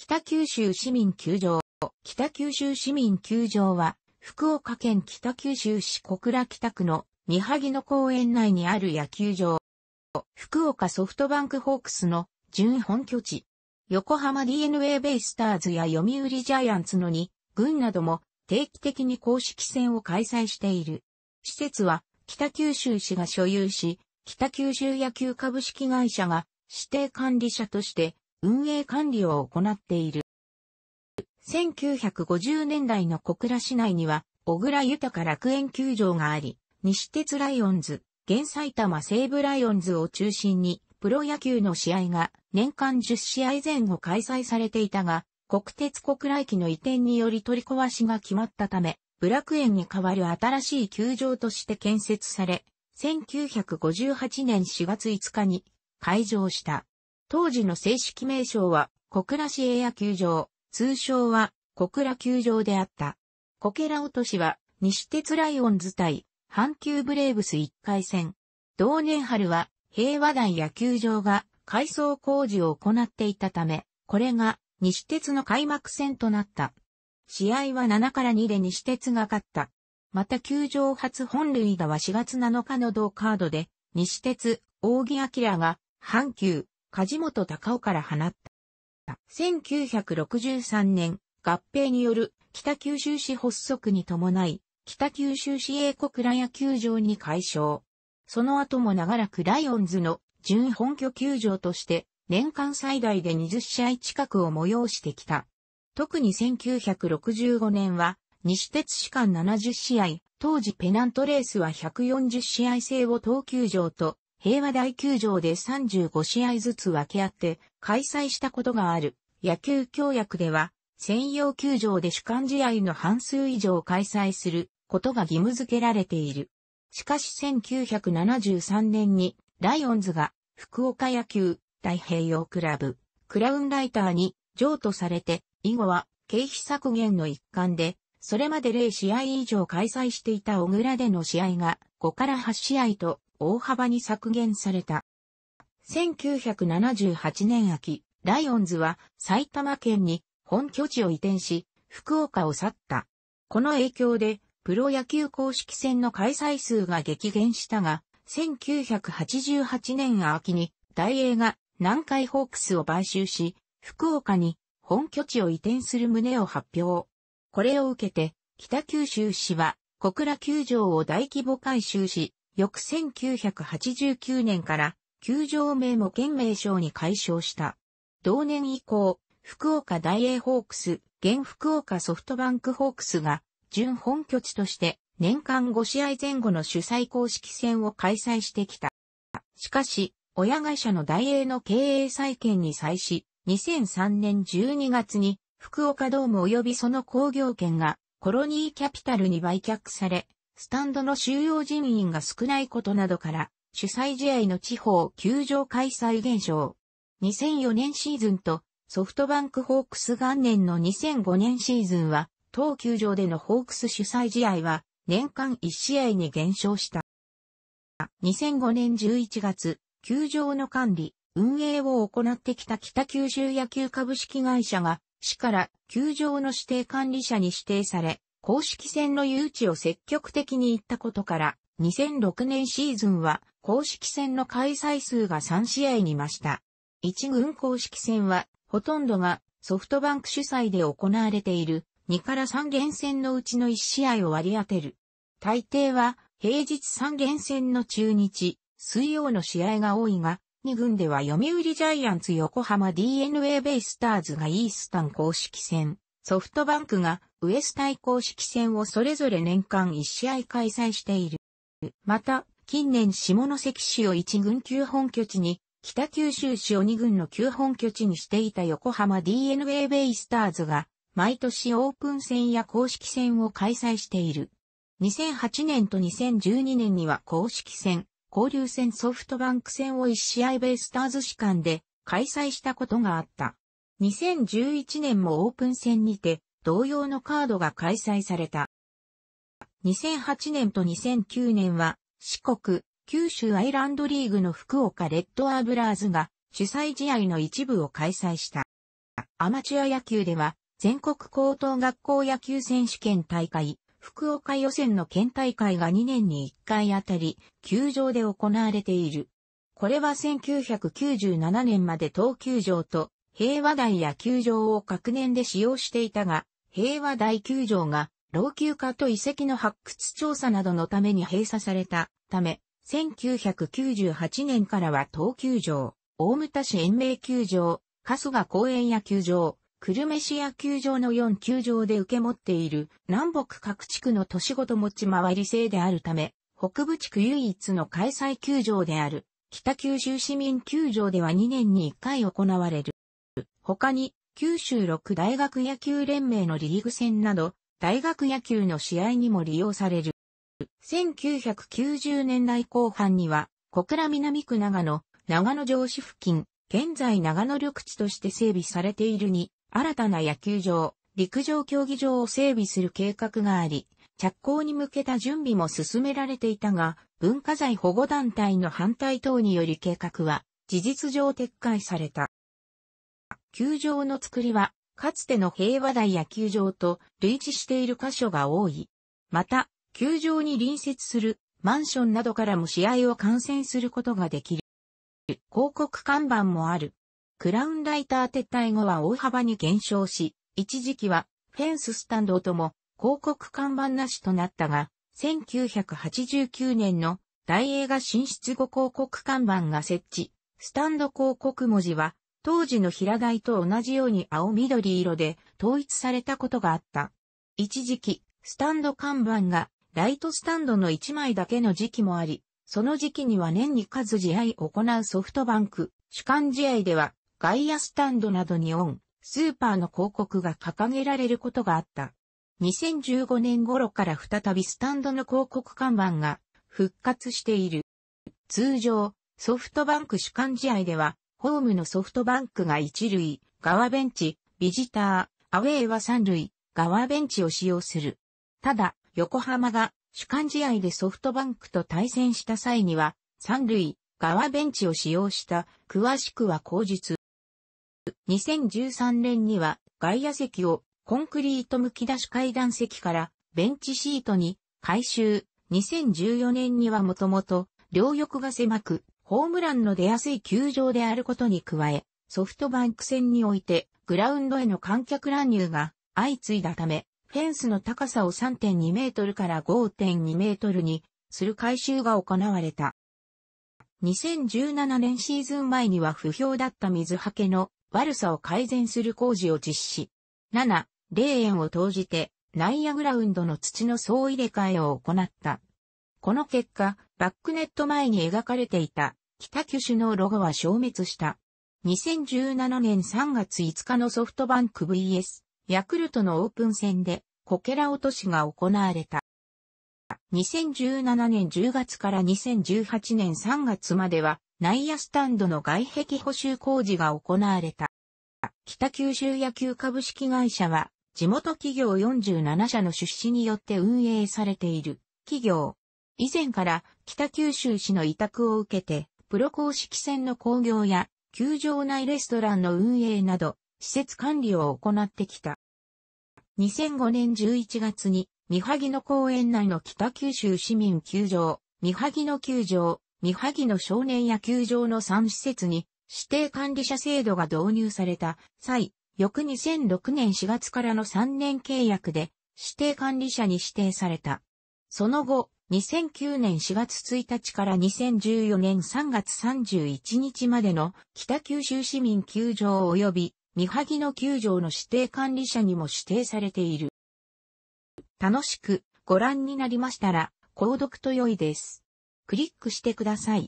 北九州市民球場。北九州市民球場は、福岡県北九州市小倉北区の三萩野公園内にある野球場。福岡ソフトバンクホークスの準本拠地。横浜 DNA ベイスターズや読売ジャイアンツの2軍なども定期的に公式戦を開催している。施設は北九州市が所有し、北九州野球株式会社が指定管理者として運営管理を行っている。1950年代の小倉市内には、小倉豊楽園球場があり、西鉄ライオンズ、現埼玉西部ライオンズを中心に、プロ野球の試合が年間10試合前後開催されていたが、国鉄小倉駅の移転により取り壊しが決まったため、ブック園に代わる新しい球場として建設され、1958年4月5日に開場した。当時の正式名称は、小倉市エ野球場、通称は、小倉球場であった。小倉落としは、西鉄ライオンズ対、阪急ブレーブス1回戦。同年春は、平和大野球場が、改装工事を行っていたため、これが、西鉄の開幕戦となった。試合は7から2で西鉄が勝った。また球場初本塁打は4月7日の同カードで、西鉄、大木明が、阪急、梶本隆夫から放った。1963年、合併による北九州市発足に伴い、北九州市英国ラ野球場に解消。その後も長らくライオンズの準本拠球場として、年間最大で20試合近くを催してきた。特に1965年は、西鉄士間70試合、当時ペナントレースは140試合制を東球場と平和大球場で35試合ずつ分け合って開催したことがある野球協約では専用球場で主観試合の半数以上開催することが義務付けられている。しかし1973年にライオンズが福岡野球太平洋クラブクラウンライターに譲渡されて以後は経費削減の一環でそれまで0試合以上開催していた小倉での試合が5から8試合と大幅に削減された。1978年秋、ライオンズは埼玉県に本拠地を移転し、福岡を去った。この影響で、プロ野球公式戦の開催数が激減したが、1988年秋に、大英が南海ホークスを買収し、福岡に本拠地を移転する旨を発表。これを受けて、北九州市は小倉球場を大規模改修し、翌1989年から、球場名も県名称に改称した。同年以降、福岡ダイエーホークス、現福岡ソフトバンクホークスが、準本拠地として、年間5試合前後の主催公式戦を開催してきた。しかし、親会社のダイエーの経営再建に際し、2003年12月に、福岡ドーム及びその工業権が、コロニーキャピタルに売却され、スタンドの収容人員が少ないことなどから、主催試合の地方球場開催減少。2004年シーズンとソフトバンクホークス元年の2005年シーズンは、当球場でのホークス主催試合は年間1試合に減少した。2005年11月、球場の管理、運営を行ってきた北九州野球株式会社が、市から球場の指定管理者に指定され、公式戦の誘致を積極的に行ったことから、2006年シーズンは公式戦の開催数が3試合に増した。1軍公式戦は、ほとんどがソフトバンク主催で行われている2から3連戦のうちの1試合を割り当てる。大抵は平日3連戦の中日、水曜の試合が多いが、2軍では読売ジャイアンツ横浜 DNA ベイスターズがイースタン公式戦、ソフトバンクがウエス対公式戦をそれぞれ年間1試合開催している。また、近年下関市を1軍級本拠地に、北九州市を2軍の9本拠地にしていた横浜 DNA ベイスターズが、毎年オープン戦や公式戦を開催している。2008年と2012年には公式戦、交流戦ソフトバンク戦を1試合ベイスターズ士間で開催したことがあった。2011年もオープン戦にて同様のカードが開催された。2008年と2009年は四国、九州アイランドリーグの福岡レッドアーブラーズが主催試合の一部を開催した。アマチュア野球では全国高等学校野球選手権大会、福岡予選の県大会が2年に1回あたり、球場で行われている。これは1997年まで東球場と平和台や球場を各年で使用していたが、平和台球場が老朽化と遺跡の発掘調査などのために閉鎖されたため、1998年からは東球場、大牟田市延命球場、春日公園野球場、久留米市野球場の4球場で受け持っている南北各地区の都市ごと持ち回り制であるため、北部地区唯一の開催球場である北九州市民球場では2年に1回行われる。他に、九州六大学野球連盟のリーグ戦など、大学野球の試合にも利用される。1990年代後半には、小倉南区長野、長野城市付近、現在長野緑地として整備されているに、新たな野球場、陸上競技場を整備する計画があり、着工に向けた準備も進められていたが、文化財保護団体の反対等により計画は、事実上撤回された。球場の作りは、かつての平和台野球場と類似している箇所が多い。また、球場に隣接するマンションなどからも試合を観戦することができる。広告看板もある。クラウンライター撤退後は大幅に減少し、一時期はフェンススタンドとも広告看板なしとなったが、1989年の大映画進出後広告看板が設置、スタンド広告文字は当時の平台と同じように青緑色で統一されたことがあった。一時期、スタンド看板がライトスタンドの1枚だけの時期もあり、その時期には年に数試合行うソフトバンク、主観試合では外野スタンドなどにオン、スーパーの広告が掲げられることがあった。2015年頃から再びスタンドの広告看板が復活している。通常、ソフトバンク主観試合ではホームのソフトバンクが一塁、側ベンチ、ビジター、アウェイは三塁、側ベンチを使用する。ただ、横浜が主幹試合でソフトバンクと対戦した際には、三塁、側ベンチを使用した、詳しくは口述。2013年には外野席をコンクリート剥き出し階段席からベンチシートに改修。2014年にはもともと両翼が狭くホームランの出やすい球場であることに加え、ソフトバンク戦においてグラウンドへの観客乱入が相次いだため、フェンスの高さを3.2メートルから5.2メートルにする改修が行われた。2017年シーズン前には不評だった水はけの悪さを改善する工事を実施。7、0円を投じて内野グラウンドの土の総入れ替えを行った。この結果、バックネット前に描かれていた北九州のロゴは消滅した。2017年3月5日のソフトバンク VS ヤクルトのオープン戦でこけら落としが行われた。2017年10月から2018年3月までは内野スタンドの外壁補修工事が行われた。北九州野球株式会社は地元企業47社の出資によって運営されている企業。以前から北九州市の委託を受けてプロ公式戦の興行や、球場内レストランの運営など、施設管理を行ってきた。2005年11月に、三萩野公園内の北九州市民球場、三萩野球場、三萩野少年野球場の3施設に、指定管理者制度が導入された際、翌2006年4月からの3年契約で指定管理者に指定された。その後、2009年4月1日から2014年3月31日までの北九州市民球場及び三萩野球場の指定管理者にも指定されている。楽しくご覧になりましたら、購読と良いです。クリックしてください。